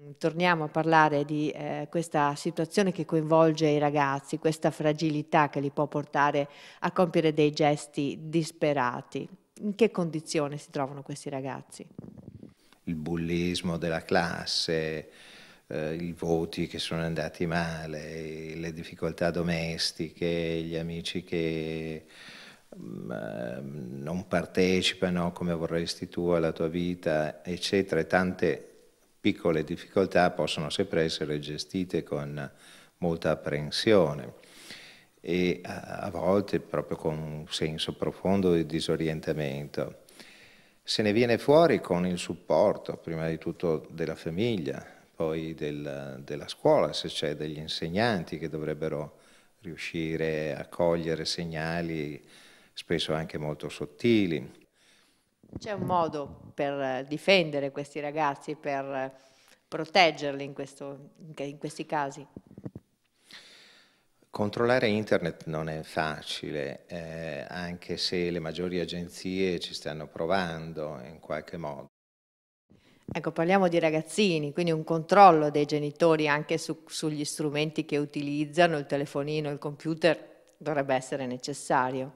Mm, torniamo a parlare di eh, questa situazione che coinvolge i ragazzi, questa fragilità che li può portare a compiere dei gesti disperati. In che condizione si trovano questi ragazzi? Il bullismo della classe, eh, i voti che sono andati male, le difficoltà domestiche, gli amici che mm, eh, non partecipano come vorresti tu alla tua vita, eccetera, e tante piccole difficoltà possono sempre essere gestite con molta apprensione e a volte proprio con un senso profondo di disorientamento. Se ne viene fuori con il supporto, prima di tutto della famiglia, poi del, della scuola, se c'è degli insegnanti che dovrebbero riuscire a cogliere segnali spesso anche molto sottili c'è un modo per eh, difendere questi ragazzi, per eh, proteggerli in, questo, in questi casi? Controllare internet non è facile, eh, anche se le maggiori agenzie ci stanno provando in qualche modo. Ecco, parliamo di ragazzini, quindi un controllo dei genitori anche su, sugli strumenti che utilizzano, il telefonino, il computer, dovrebbe essere necessario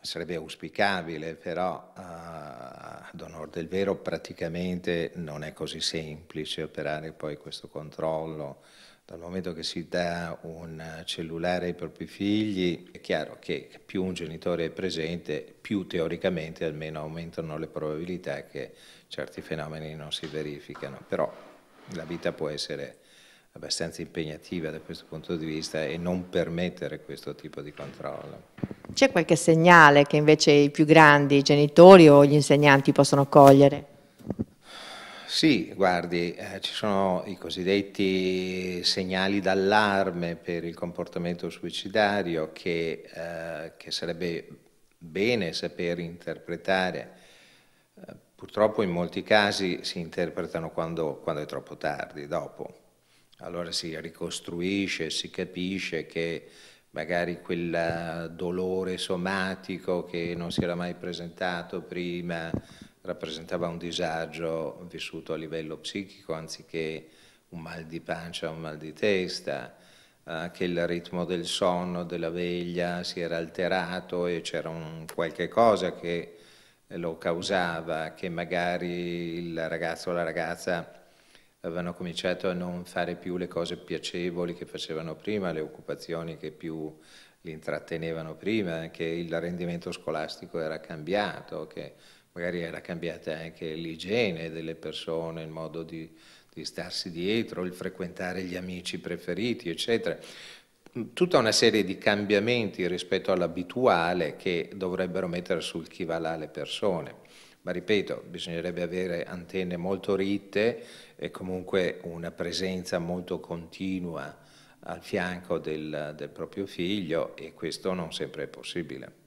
sarebbe auspicabile, però eh, ad onore del vero praticamente non è così semplice operare poi questo controllo. Dal momento che si dà un cellulare ai propri figli, è chiaro che più un genitore è presente, più teoricamente almeno aumentano le probabilità che certi fenomeni non si verificano. Però la vita può essere abbastanza impegnativa da questo punto di vista e non permettere questo tipo di controllo. C'è qualche segnale che invece i più grandi, i genitori o gli insegnanti possono cogliere? Sì, guardi, eh, ci sono i cosiddetti segnali d'allarme per il comportamento suicidario che, eh, che sarebbe bene saper interpretare. Eh, purtroppo in molti casi si interpretano quando, quando è troppo tardi, dopo. Allora si ricostruisce, si capisce che magari quel eh, dolore somatico che non si era mai presentato prima rappresentava un disagio vissuto a livello psichico anziché un mal di pancia, un mal di testa, eh, che il ritmo del sonno, della veglia si era alterato e c'era un qualche cosa che lo causava, che magari il ragazzo o la ragazza avevano cominciato a non fare più le cose piacevoli che facevano prima, le occupazioni che più li intrattenevano prima, eh, che il rendimento scolastico era cambiato, che magari era cambiata anche l'igiene delle persone, il modo di, di starsi dietro, il frequentare gli amici preferiti, eccetera mm, tutta una serie di cambiamenti rispetto all'abituale che dovrebbero mettere sul chi va là le persone ma ripeto, bisognerebbe avere antenne molto ritte e comunque una presenza molto continua al fianco del, del proprio figlio e questo non sempre è possibile.